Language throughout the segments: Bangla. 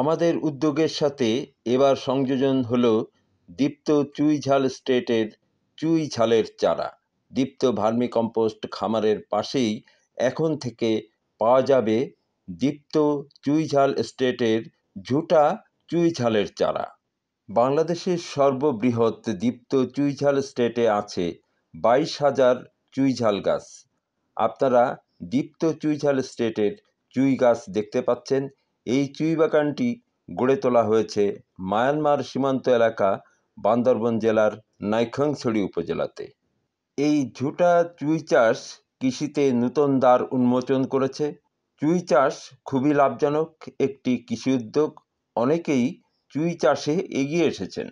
আমাদের উদ্যোগের সাথে এবার সংযোজন হলো দীপ্ত চুই ঝাল স্টেটের চুই ঝালের চারা দীপ্ত ভার্মিকম্পোস্ট খামারের পাশেই এখন থেকে পাওয়া যাবে দীপ্ত চুই ঝাল স্টেটের ঝুটা চুই ঝালের চারা বাংলাদেশের সর্ববৃহৎ দীপ্ত চুই ঝাল স্টেটে আছে বাইশ হাজার চুই ঝাল গাছ আপনারা দীপ্ত চুই ঝাল স্টেটের চুই গাছ দেখতে পাচ্ছেন এই চুই বাগানটি গড়ে তোলা হয়েছে মায়ানমার সীমান্ত এলাকা বান্দরবন জেলার নাইখংছড়ি উপজেলাতে এই ঝুটা চুই চাষ কৃষিতে নূতন দ্বার উন্মোচন করেছে চুই চাষ খুবই লাভজনক একটি কৃষি উদ্যোগ অনেকেই চুই চাষে এগিয়ে এসেছেন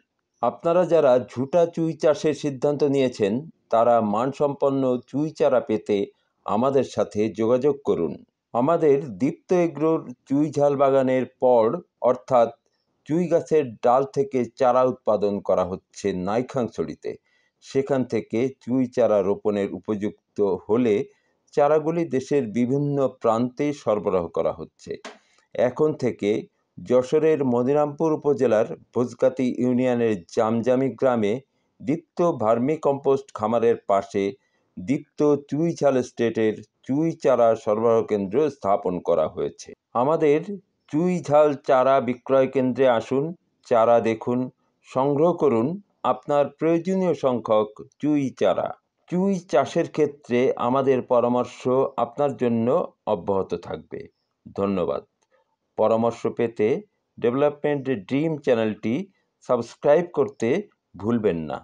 আপনারা যারা ঝুটা চুই চাষের সিদ্ধান্ত নিয়েছেন তারা মানসম্পন্ন চুই চারা পেতে আমাদের সাথে যোগাযোগ করুন আমাদের দীপ্ত এগ্রোর চুই ঝাল বাগানের পর অর্থাৎ চুই গাছের ডাল থেকে চারা উৎপাদন করা হচ্ছে নাইখাংছড়িতে সেখান থেকে চুই চারা রোপণের উপযুক্ত হলে চারাগুলি দেশের বিভিন্ন প্রান্তে সরবরাহ করা হচ্ছে এখন থেকে যশোরের মদিরামপুর উপজেলার ভোজকাতি ইউনিয়নের জামজামি গ্রামে দীপ্ত ভার্মি কম্পোস্ট খামারের পাশে দীপ্ত চুই ঝাল স্টেটের চুই চারা সরবরাহ কেন্দ্র স্থাপন করা হয়েছে আমাদের চুই ঝাল চারা বিক্রয় কেন্দ্রে আসুন চারা দেখুন সংগ্রহ করুন আপনার প্রয়োজনীয় সংখ্যক চুই চারা চুই চাষের ক্ষেত্রে আমাদের পরামর্শ আপনার জন্য অব্যাহত থাকবে ধন্যবাদ পরামর্শ পেতে ডেভেলপমেন্ট ড্রিম চ্যানেলটি সাবস্ক্রাইব করতে ভুলবেন না